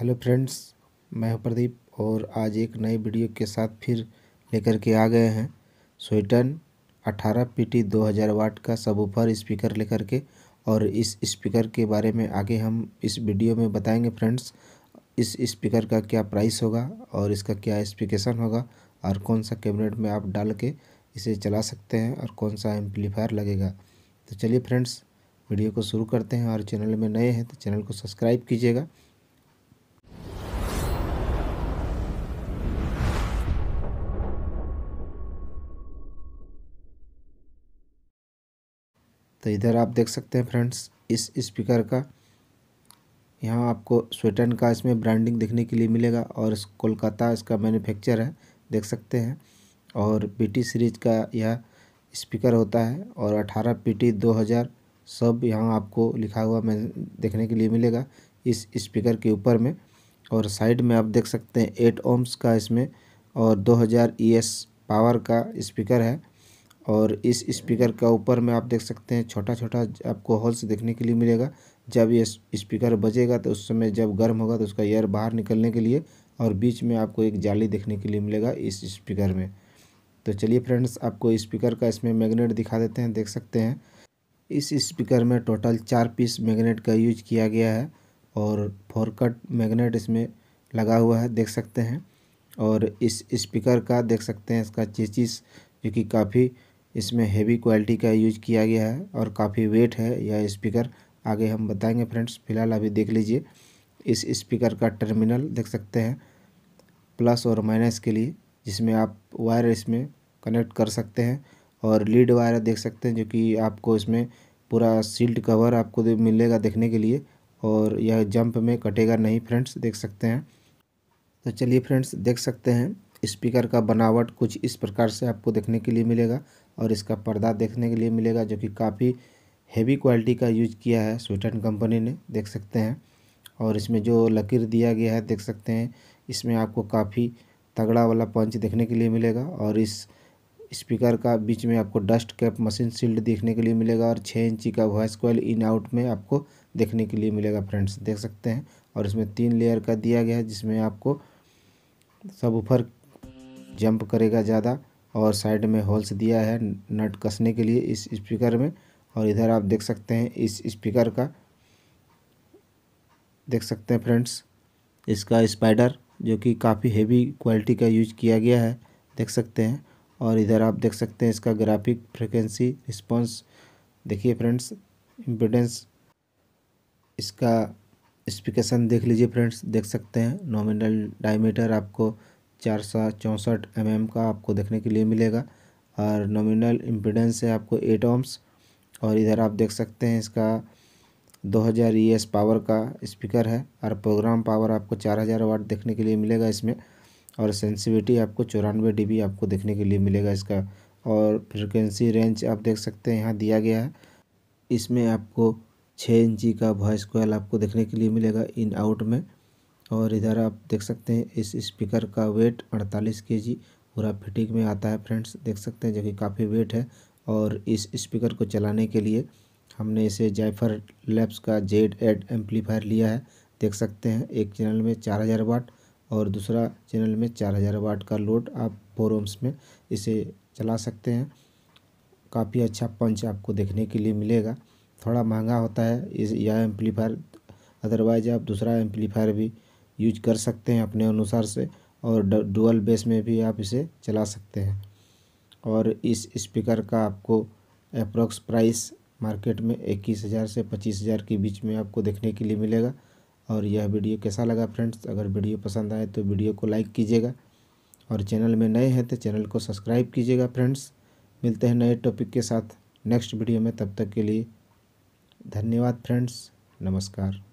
hello friends मैं हूं प्रदीप और आज एक नए वीडियो के साथ फिर लेकर के आ गए हैं स्वेटन 18 पीटी 2000 वाट का सबूफर स्पीकर लेकर के और इस स्पीकर के बारे में आगे हम इस वीडियो में बताएंगे फ्रेंड्स इस स्पीकर का क्या प्राइस होगा और इसका क्या स्पीकेशन होगा और कौन सा कैबिनेट में आप डाल के इसे चला सकते हैं और कौन सा एम्पलीफायर लगेगा तो चलिए फ्रेंड्स वीडियो को शुरू करते हैं और चैनल में नए हैं तो चैनल को सब्सक्राइब कीजिएगा तो इधर आप देख सकते हैं फ्रेंड्स इस स्पीकर का यहाँ आपको स्वेटन का इसमें ब्रांडिंग देखने के लिए मिलेगा और इस कोलकाता इसका मैन्युफैक्चर है देख सकते हैं और पीटी सीरीज का यह स्पीकर होता है और 18 पीटी 2000 सब यहाँ आपको लिखा हुआ मैं देखने के लिए मिलेगा इस स्पीकर के ऊपर में और साइड में आप देख सकते हैं एट ओम्स का इसमें और 2000 हज़ार पावर का स्पीकर है और इस स्पीकर का ऊपर में आप देख सकते हैं छोटा छोटा आपको होल्स देखने के लिए मिलेगा जब ये स्पीकर बजेगा तो उस समय जब गर्म होगा तो उसका एयर बाहर निकलने के लिए और बीच में आपको एक जाली देखने के लिए मिलेगा इस स्पीकर में तो चलिए फ्रेंड्स आपको स्पीकर का इसमें मैग्नेट दिखा देते हैं देख सकते हैं इस स्पीकर में टोटल चार पीस मैग्नेट का यूज किया गया है और फोर कट मैगनेट इसमें लगा हुआ है देख सकते हैं और इस स्पीकर का देख सकते हैं इसका चेचिस जो कि काफ़ी इसमें हेवी क्वालिटी का यूज किया गया है और काफ़ी वेट है यह स्पीकर आगे हम बताएंगे फ्रेंड्स फिलहाल अभी देख लीजिए इस स्पीकर का टर्मिनल देख सकते हैं प्लस और माइनस के लिए जिसमें आप वायर इसमें कनेक्ट कर सकते हैं और लीड वायर देख सकते हैं जो कि आपको इसमें पूरा सील्ड कवर आपको मिलेगा देखने के लिए और यह जंप में कटेगा नहीं फ्रेंड्स देख सकते हैं तो चलिए फ्रेंड्स देख सकते हैं स्पीकर का बनावट कुछ इस प्रकार से आपको देखने के लिए मिलेगा और इसका पर्दा देखने के लिए मिलेगा जो कि काफ़ी हैवी क्वालिटी का यूज किया है स्वेटन कंपनी ने देख सकते हैं और इसमें जो लकीर दिया गया है देख सकते हैं इसमें आपको काफ़ी तगड़ा वाला पंच देखने के लिए मिलेगा और इस स्पीकर का बीच में आपको डस्ट कैप मशीन सील्ड देखने के लिए मिलेगा और छः इंची का वॉइस कॉल इन आउट में आपको देखने के लिए मिलेगा फ्रेंड्स देख सकते हैं और इसमें तीन लेयर का दिया गया है जिसमें आपको सब ऊपर जंप करेगा ज़्यादा और साइड में होल्स दिया है नट कसने के लिए इस स्पीकर में और इधर आप देख सकते हैं इस स्पीकर का देख सकते हैं फ्रेंड्स इसका स्पाइडर जो कि काफ़ी हेवी क्वालिटी का यूज किया गया है देख सकते हैं और इधर आप देख सकते हैं इसका ग्राफिक फ्रिक्वेंसी रिस्पांस देखिए फ्रेंड्स इम्पिडेंस इसका स्पीकेशन देख लीजिए फ्रेंड्स देख सकते हैं नॉमिनल डायमीटर आपको चार सौ चौंसठ एम का आपको देखने के लिए मिलेगा और नॉमिनल इम्पिडेंस है आपको एट ओम्स और इधर आप देख सकते हैं इसका 2000 हज़ार एस e पावर का स्पीकर है और प्रोग्राम पावर आपको 4000 वाट देखने के लिए मिलेगा इसमें और सेंसिविटी आपको चौरानवे डी आपको देखने के लिए मिलेगा इसका और फ्रिक्वेंसी रेंज आप देख सकते हैं यहाँ दिया गया है इसमें आपको छः इंची का वॉइस कोयल आपको देखने के लिए मिलेगा इन आउट में और इधर आप देख सकते हैं इस स्पीकर का वेट 48 के पूरा फिटिंग में आता है फ्रेंड्स देख सकते हैं जो कि काफ़ी वेट है और इस स्पीकर को चलाने के लिए हमने इसे जायफर लैब्स का जेड एड एम्पलीफायर लिया है देख सकते हैं एक चैनल में चार हज़ार वाट और दूसरा चैनल में चार हज़ार वाट का लोड आप फोर ओम्स में इसे चला सकते हैं काफ़ी अच्छा पंच आपको देखने के लिए मिलेगा थोड़ा महंगा होता है इस यह एम्पलीफायर अदरवाइज आप दूसरा एम्पलीफायर भी यूज कर सकते हैं अपने अनुसार से और डुअल बेस में भी आप इसे चला सकते हैं और इस स्पीकर का आपको अप्रोक्स प्राइस मार्केट में इक्कीस हज़ार से पच्चीस हज़ार के बीच में आपको देखने के लिए मिलेगा और यह वीडियो कैसा लगा फ्रेंड्स अगर वीडियो पसंद आए तो वीडियो को लाइक कीजिएगा और चैनल में नए हैं तो चैनल को सब्सक्राइब कीजिएगा फ्रेंड्स मिलते हैं नए टॉपिक के साथ नेक्स्ट वीडियो में तब तक के लिए धन्यवाद फ्रेंड्स नमस्कार